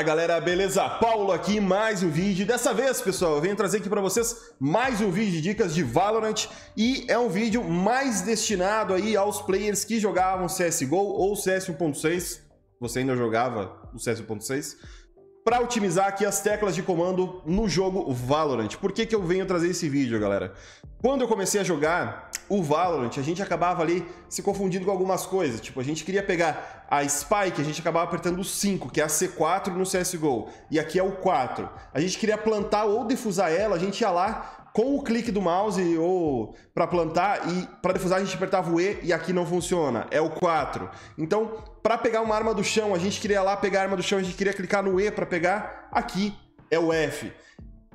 Fala galera, beleza? Paulo aqui, mais um vídeo. Dessa vez, pessoal, eu venho trazer aqui para vocês mais um vídeo de dicas de Valorant e é um vídeo mais destinado aí aos players que jogavam CS:GO ou CS 1.6. Você ainda jogava o CS 1.6? para otimizar aqui as teclas de comando no jogo Valorant. Por que, que eu venho trazer esse vídeo, galera? Quando eu comecei a jogar, o Valorant, a gente acabava ali se confundindo com algumas coisas. Tipo, a gente queria pegar a Spike, a gente acabava apertando o 5, que é a C4 no CSGO, e aqui é o 4. A gente queria plantar ou defusar ela, a gente ia lá com o clique do mouse ou para plantar e para defusar a gente apertava o E e aqui não funciona, é o 4. Então, para pegar uma arma do chão, a gente queria lá pegar a arma do chão, a gente queria clicar no E para pegar, aqui é o F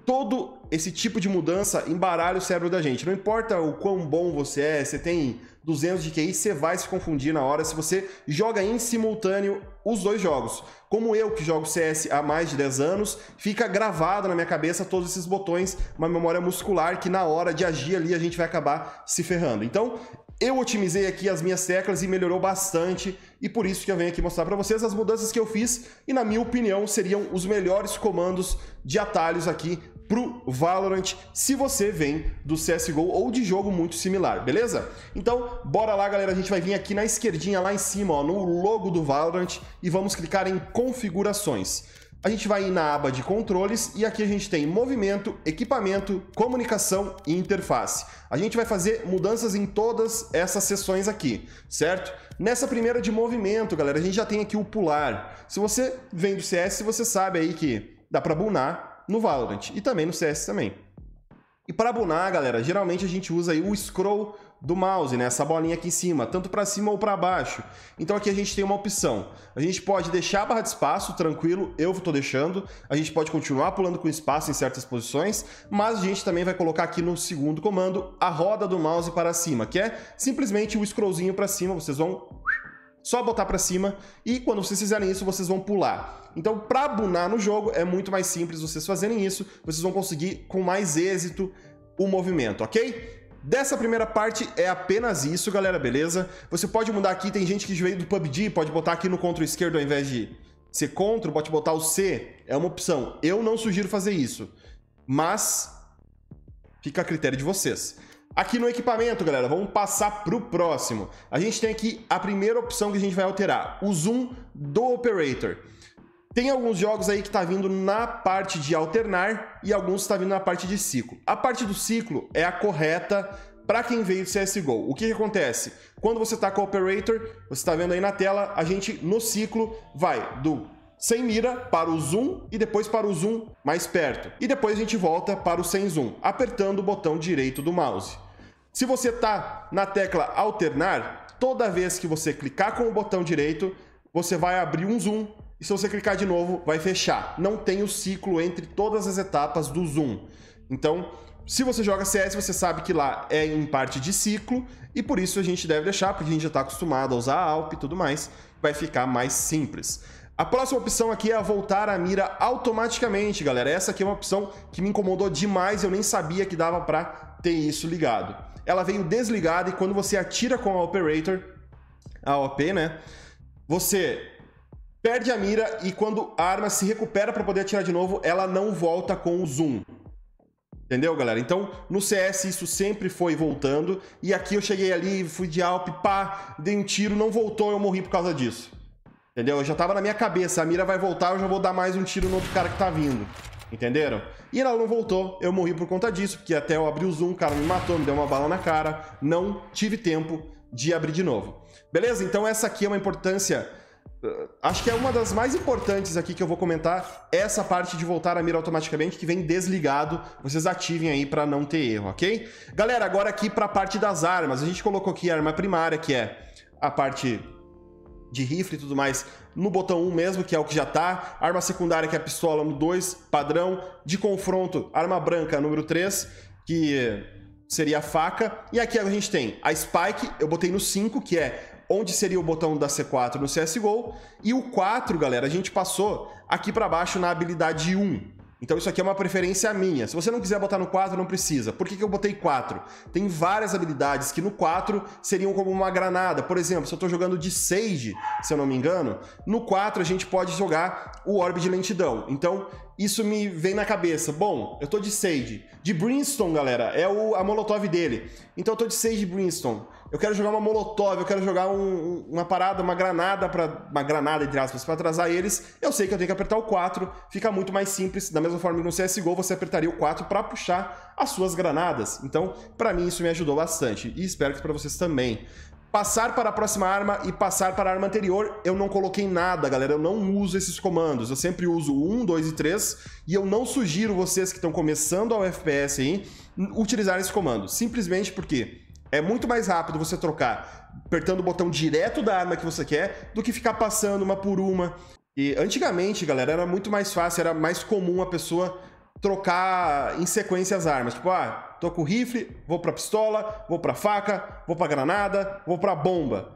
todo esse tipo de mudança embaralha o cérebro da gente. Não importa o quão bom você é, você tem 200 de QI, você vai se confundir na hora se você joga em simultâneo os dois jogos. Como eu, que jogo CS há mais de 10 anos, fica gravado na minha cabeça todos esses botões, uma memória muscular que na hora de agir ali a gente vai acabar se ferrando. Então, eu otimizei aqui as minhas teclas e melhorou bastante, e por isso que eu venho aqui mostrar para vocês as mudanças que eu fiz e na minha opinião seriam os melhores comandos de atalhos aqui pro Valorant se você vem do CSGO ou de jogo muito similar, beleza? Então, bora lá, galera. A gente vai vir aqui na esquerdinha, lá em cima, ó, no logo do Valorant e vamos clicar em configurações. A gente vai ir na aba de controles e aqui a gente tem movimento, equipamento, comunicação e interface. A gente vai fazer mudanças em todas essas seções aqui, certo? Nessa primeira de movimento, galera, a gente já tem aqui o pular. Se você vem do CS, você sabe aí que dá para bunar, no Valorant e também no CS também. E para abunar, galera, geralmente a gente usa aí o scroll do mouse, né? Essa bolinha aqui em cima, tanto para cima ou para baixo. Então aqui a gente tem uma opção. A gente pode deixar a barra de espaço, tranquilo, eu estou deixando. A gente pode continuar pulando com espaço em certas posições, mas a gente também vai colocar aqui no segundo comando a roda do mouse para cima, que é simplesmente o scrollzinho para cima. Vocês vão só botar para cima e quando vocês fizerem isso, vocês vão pular. Então, para bunar no jogo, é muito mais simples vocês fazerem isso, vocês vão conseguir com mais êxito o movimento, ok? Dessa primeira parte é apenas isso, galera, beleza? Você pode mudar aqui, tem gente que veio do PUBG, pode botar aqui no contra esquerdo ao invés de ser contra, pode botar o C, é uma opção. Eu não sugiro fazer isso, mas fica a critério de vocês. Aqui no equipamento, galera, vamos passar para o próximo. A gente tem aqui a primeira opção que a gente vai alterar, o zoom do Operator. Tem alguns jogos aí que está vindo na parte de alternar e alguns está vindo na parte de ciclo. A parte do ciclo é a correta para quem veio do CSGO. O que, que acontece? Quando você está com o Operator, você está vendo aí na tela, a gente no ciclo vai do sem mira para o zoom e depois para o zoom mais perto. E depois a gente volta para o sem zoom, apertando o botão direito do mouse. Se você está na tecla alternar, toda vez que você clicar com o botão direito, você vai abrir um zoom e se você clicar de novo, vai fechar. Não tem o ciclo entre todas as etapas do zoom. Então, se você joga CS, você sabe que lá é em parte de ciclo, e por isso a gente deve deixar, porque a gente já está acostumado a usar a ALP e tudo mais, vai ficar mais simples. A próxima opção aqui é voltar a mira automaticamente, galera. Essa aqui é uma opção que me incomodou demais, eu nem sabia que dava para ter isso ligado ela veio desligada e quando você atira com a Operator, a OP, né? Você perde a mira e quando a arma se recupera para poder atirar de novo, ela não volta com o zoom. Entendeu, galera? Então, no CS isso sempre foi voltando. E aqui eu cheguei ali, fui de alp, pá, dei um tiro, não voltou, eu morri por causa disso. Entendeu? Eu já tava na minha cabeça, a mira vai voltar, eu já vou dar mais um tiro no outro cara que tá vindo entenderam? E ela não voltou, eu morri por conta disso, porque até eu abri o zoom, o cara me matou, me deu uma bala na cara, não tive tempo de abrir de novo. Beleza? Então essa aqui é uma importância eh, acho que é uma das mais importantes aqui que eu vou comentar, essa parte de voltar a mira automaticamente, que vem desligado, vocês ativem aí para não ter erro, ok? Galera, agora aqui para a parte das armas, a gente colocou aqui a arma primária, que é a parte de rifle e tudo mais no botão 1 mesmo, que é o que já tá. Arma secundária, que é a pistola no 2, padrão. De confronto, arma branca número 3, que seria a faca. E aqui a gente tem a Spike, eu botei no 5, que é onde seria o botão da C4 no CSGO. E o 4, galera, a gente passou aqui para baixo na habilidade 1. Então isso aqui é uma preferência minha. Se você não quiser botar no 4, não precisa. Por que, que eu botei 4? Tem várias habilidades que no 4 seriam como uma granada. Por exemplo, se eu estou jogando de Sage, se eu não me engano, no 4 a gente pode jogar o Orbe de Lentidão. Então isso me vem na cabeça. Bom, eu tô de Sage. De Brimstone, galera, é o, a molotov dele. Então eu tô de Sage Brimstone eu quero jogar uma molotov, eu quero jogar um, uma parada, uma granada para uma granada entre aspas para atrasar eles, eu sei que eu tenho que apertar o 4, fica muito mais simples, da mesma forma que no CS:GO você apertaria o 4 para puxar as suas granadas. Então, para mim isso me ajudou bastante e espero que para vocês também passar para a próxima arma e passar para a arma anterior, eu não coloquei nada, galera. Eu não uso esses comandos. Eu sempre uso 1, 2 e 3. E eu não sugiro vocês que estão começando ao FPS aí utilizar esse comando. Simplesmente porque é muito mais rápido você trocar apertando o botão direto da arma que você quer do que ficar passando uma por uma. E antigamente, galera, era muito mais fácil, era mais comum a pessoa trocar em sequência as armas. Tipo, ah, tô com rifle, vou pra pistola, vou pra faca, vou pra granada, vou pra bomba.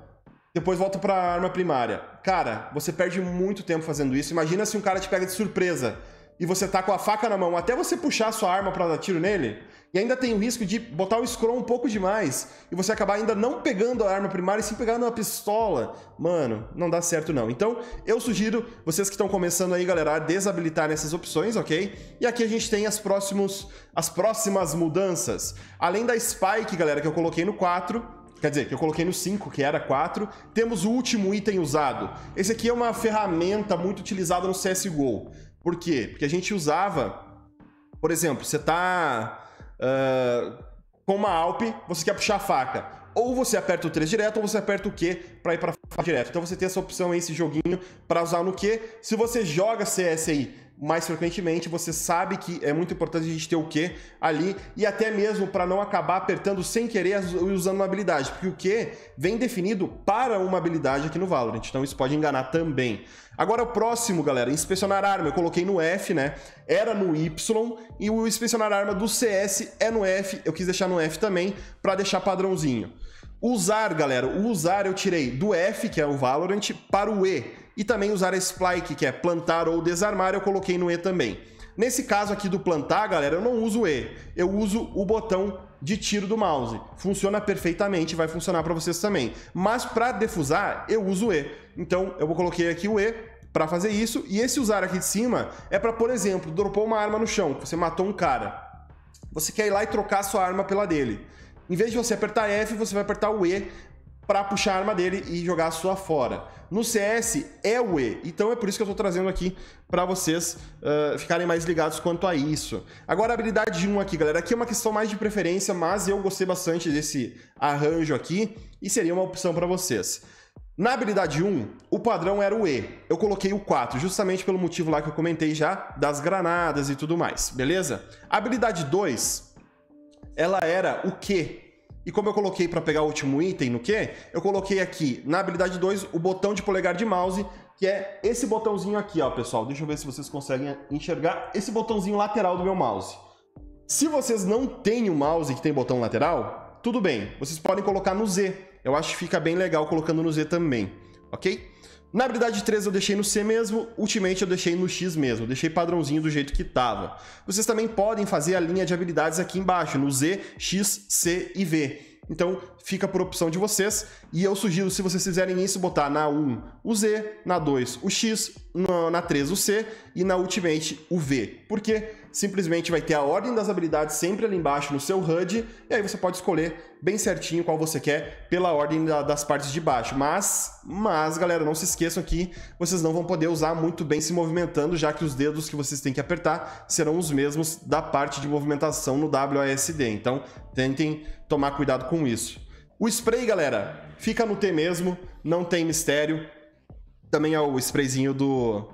Depois volto pra arma primária. Cara, você perde muito tempo fazendo isso. Imagina se um cara te pega de surpresa e você tá com a faca na mão, até você puxar a sua arma para dar tiro nele, e ainda tem o risco de botar o scroll um pouco demais e você acabar ainda não pegando a arma primária e sim pegando uma pistola. Mano, não dá certo não. Então, eu sugiro vocês que estão começando aí, galera, a desabilitar essas opções, ok? E aqui a gente tem as, próximos, as próximas mudanças. Além da Spike, galera, que eu coloquei no 4, Quer dizer, que eu coloquei no 5, que era 4. Temos o último item usado. Esse aqui é uma ferramenta muito utilizada no CSGO. Por quê? Porque a gente usava, por exemplo, você tá uh, com uma Alp, você quer puxar a faca. Ou você aperta o 3 direto, ou você aperta o Q para ir para faca direto. Então você tem essa opção aí, esse joguinho, para usar no Q. Se você joga CS aí mais frequentemente, você sabe que é muito importante a gente ter o que ali e até mesmo para não acabar apertando sem querer e usando uma habilidade, porque o que vem definido para uma habilidade aqui no Valorant, então isso pode enganar também. Agora o próximo, galera, inspecionar arma, eu coloquei no F, né? Era no Y e o inspecionar arma do CS é no F, eu quis deixar no F também para deixar padrãozinho. Usar, galera, o usar eu tirei do F, que é o Valorant, para o E e também usar splike, que é plantar ou desarmar, eu coloquei no E também. Nesse caso aqui do plantar, galera, eu não uso o E, eu uso o botão de tiro do mouse. Funciona perfeitamente, vai funcionar para vocês também. Mas para defusar, eu uso o E. Então, eu vou coloquei aqui o E para fazer isso, e esse usar aqui de cima é para, por exemplo, dropou uma arma no chão, você matou um cara. Você quer ir lá e trocar sua arma pela dele. Em vez de você apertar F, você vai apertar o E para puxar a arma dele e jogar a sua fora. No CS é o E, então é por isso que eu estou trazendo aqui para vocês uh, ficarem mais ligados quanto a isso. Agora a habilidade 1 aqui, galera, aqui é uma questão mais de preferência, mas eu gostei bastante desse arranjo aqui e seria uma opção para vocês. Na habilidade 1, o padrão era o E. Eu coloquei o 4, justamente pelo motivo lá que eu comentei já, das granadas e tudo mais, beleza? A habilidade 2, ela era o Q, e como eu coloquei para pegar o último item no Q, eu coloquei aqui na habilidade 2 o botão de polegar de mouse, que é esse botãozinho aqui, ó, pessoal. Deixa eu ver se vocês conseguem enxergar esse botãozinho lateral do meu mouse. Se vocês não têm o um mouse que tem botão lateral, tudo bem, vocês podem colocar no Z. Eu acho que fica bem legal colocando no Z também, ok? Na habilidade 3 eu deixei no C mesmo, Ultimate eu deixei no X mesmo, deixei padrãozinho do jeito que tava. Vocês também podem fazer a linha de habilidades aqui embaixo, no Z, X, C e V. Então fica por opção de vocês. E eu sugiro, se vocês fizerem isso, botar na 1 o Z, na 2 o X, na 3 o C e na Ultimate o V. Porque simplesmente vai ter a ordem das habilidades sempre ali embaixo no seu HUD. E aí você pode escolher bem certinho qual você quer pela ordem da, das partes de baixo. Mas, mas, galera, não se esqueçam que vocês não vão poder usar muito bem se movimentando, já que os dedos que vocês têm que apertar serão os mesmos da parte de movimentação no WASD. Então tentem tomar cuidado com isso. O spray, galera, fica no T mesmo, não tem mistério. Também é o sprayzinho do,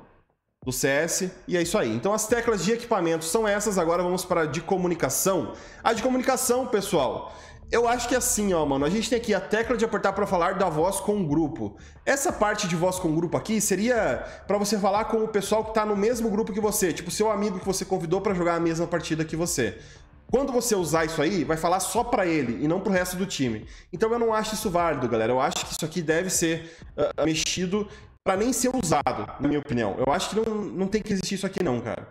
do CS, e é isso aí. Então as teclas de equipamento são essas, agora vamos para a de comunicação. A de comunicação, pessoal, eu acho que é assim, ó, mano. A gente tem aqui a tecla de apertar para falar da voz com o grupo. Essa parte de voz com o grupo aqui seria para você falar com o pessoal que está no mesmo grupo que você, tipo seu amigo que você convidou para jogar a mesma partida que você. Quando você usar isso aí, vai falar só para ele e não para o resto do time. Então eu não acho isso válido, galera. Eu acho que isso aqui deve ser uh, mexido para nem ser usado, na minha opinião. Eu acho que não, não tem que existir isso aqui não, cara.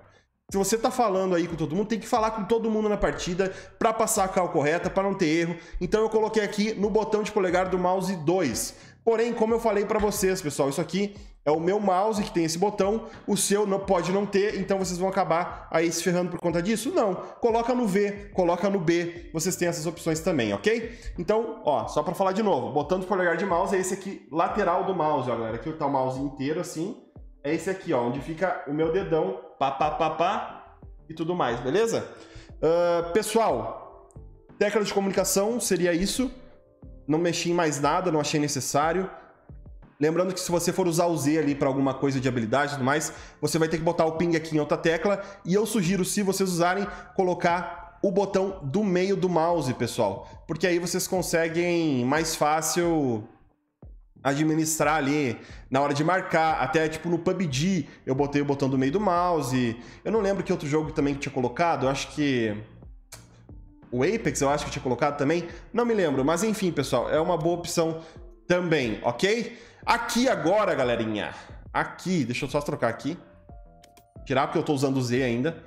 Se você tá falando aí com todo mundo, tem que falar com todo mundo na partida para passar a cal correta, para não ter erro. Então eu coloquei aqui no botão de polegar do mouse 2. Porém, como eu falei para vocês, pessoal, isso aqui é o meu mouse que tem esse botão, o seu não, pode não ter, então vocês vão acabar aí se ferrando por conta disso? Não, coloca no V, coloca no B, vocês têm essas opções também, ok? Então, ó, só para falar de novo, botão do polegar de mouse é esse aqui, lateral do mouse, ó, galera, aqui tá o mouse inteiro assim, é esse aqui, ó, onde fica o meu dedão, pá, pá, pá, pá, e tudo mais, beleza? Uh, pessoal, tecla de comunicação seria isso, não mexi em mais nada, não achei necessário. Lembrando que se você for usar o Z ali para alguma coisa de habilidade e tudo mais, você vai ter que botar o ping aqui em outra tecla. E eu sugiro, se vocês usarem, colocar o botão do meio do mouse, pessoal. Porque aí vocês conseguem mais fácil administrar ali na hora de marcar, até tipo no PUBG eu botei o botão do meio do mouse. Eu não lembro que outro jogo também que tinha colocado, eu acho que o Apex eu acho que tinha colocado também, não me lembro, mas enfim, pessoal, é uma boa opção também, ok? Aqui agora, galerinha, aqui, deixa eu só trocar aqui, tirar porque eu estou usando o Z ainda.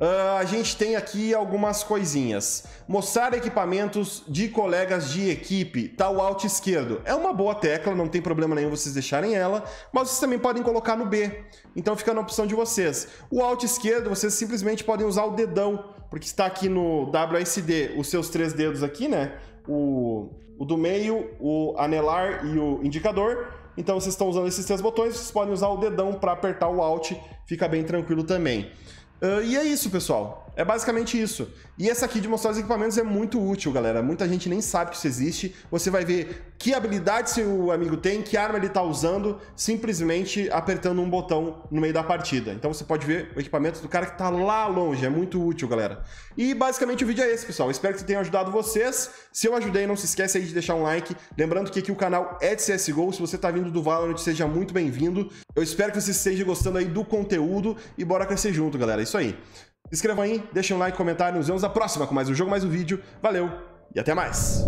Uh, a gente tem aqui algumas coisinhas. Mostrar equipamentos de colegas de equipe, tá o alt esquerdo. É uma boa tecla, não tem problema nenhum vocês deixarem ela, mas vocês também podem colocar no B. Então fica na opção de vocês. O alt esquerdo, vocês simplesmente podem usar o dedão porque está aqui no WSD os seus três dedos aqui, né? O, o do meio, o anelar e o indicador. Então vocês estão usando esses três botões, vocês podem usar o dedão para apertar o Alt, fica bem tranquilo também. Uh, e é isso, pessoal. É basicamente isso. E essa aqui de mostrar os equipamentos é muito útil, galera. Muita gente nem sabe que isso existe. Você vai ver que habilidade seu amigo tem, que arma ele está usando, simplesmente apertando um botão no meio da partida. Então você pode ver o equipamento do cara que está lá longe. É muito útil, galera. E basicamente o vídeo é esse, pessoal. Espero que tenha ajudado vocês. Se eu ajudei, não se esquece aí de deixar um like. Lembrando que aqui o canal é de CSGO. Se você está vindo do Valorant, seja muito bem-vindo. Eu espero que você esteja gostando aí do conteúdo e bora crescer junto, galera. É isso aí. Inscrevam aí, deixem um like, comentário, nos vemos na próxima com mais um jogo, mais um vídeo. Valeu e até mais!